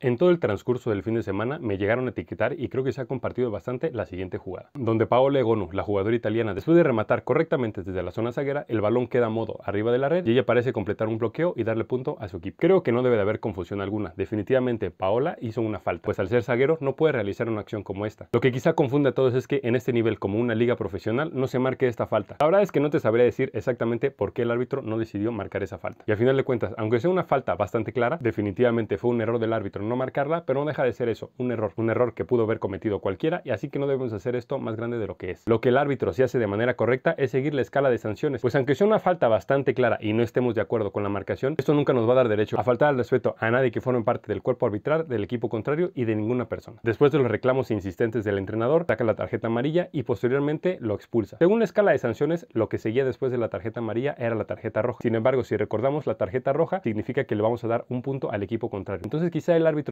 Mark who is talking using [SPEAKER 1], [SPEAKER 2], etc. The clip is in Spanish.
[SPEAKER 1] En todo el transcurso del fin de semana me llegaron a etiquetar y creo que se ha compartido bastante la siguiente jugada, donde Paola Egonu, la jugadora italiana, después de rematar correctamente desde la zona zaguera, el balón queda a modo arriba de la red y ella parece completar un bloqueo y darle punto a su equipo. Creo que no debe de haber confusión alguna, definitivamente Paola hizo una falta, pues al ser zaguero no puede realizar una acción como esta. Lo que quizá confunde a todos es que en este nivel como una liga profesional no se marque esta falta. La verdad es que no te sabría decir exactamente por qué el árbitro no decidió marcar esa falta. Y al final de cuentas, aunque sea una falta bastante clara, definitivamente fue un error del árbitro, no marcarla, pero no deja de ser eso, un error, un error que pudo haber cometido cualquiera y así que no debemos hacer esto más grande de lo que es. Lo que el árbitro si hace de manera correcta es seguir la escala de sanciones, pues aunque sea una falta bastante clara y no estemos de acuerdo con la marcación, esto nunca nos va a dar derecho a faltar al respeto a nadie que forme parte del cuerpo arbitral, del equipo contrario y de ninguna persona. Después de los reclamos insistentes del entrenador, saca la tarjeta amarilla y posteriormente lo expulsa. Según la escala de sanciones, lo que seguía después de la tarjeta amarilla era la tarjeta roja. Sin embargo, si recordamos, la tarjeta roja significa que le vamos a dar un punto al equipo contrario. Entonces quizá el árbitro